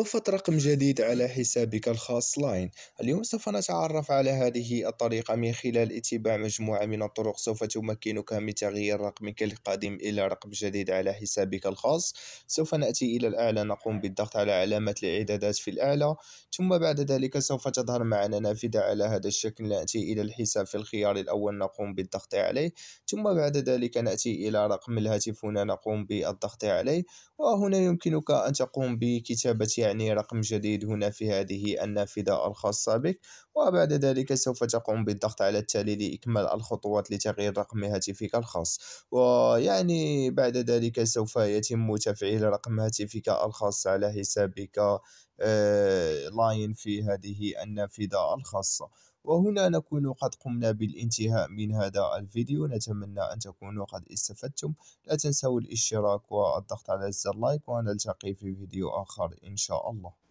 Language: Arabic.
ضفت رقم جديد على حسابك الخاص لاين اليوم سوف نتعرف على هذه الطريقة من خلال اتباع مجموعة من الطرق سوف تمكنك من تغيير رقمك القادم إلى رقم جديد على حسابك الخاص سوف نأتي إلى الأعلى نقوم بالضغط على علامة الإعدادات في الأعلى ثم بعد ذلك سوف تظهر معنا نافذة على هذا الشكل نأتي إلى الحساب في الخيار الأول نقوم بالضغط عليه ثم بعد ذلك نأتي إلى رقم الهاتف هنا نقوم بالضغط عليه وهنا يمكنك أن تقوم بكتابة يعني رقم جديد هنا في هذه النافذة الخاصة بك وبعد ذلك سوف تقوم بالضغط على التالي لإكمال الخطوات لتغيير رقم هاتفك الخاص ويعني بعد ذلك سوف يتم تفعيل رقم هاتفك الخاص على حسابك آه، لاين في هذه النافذة الخاصة وهنا نكون قد قمنا بالانتهاء من هذا الفيديو نتمنى أن تكونوا قد استفدتم لا تنسوا الاشتراك والضغط على زر لايك ونلتقي في فيديو آخر إن شاء الله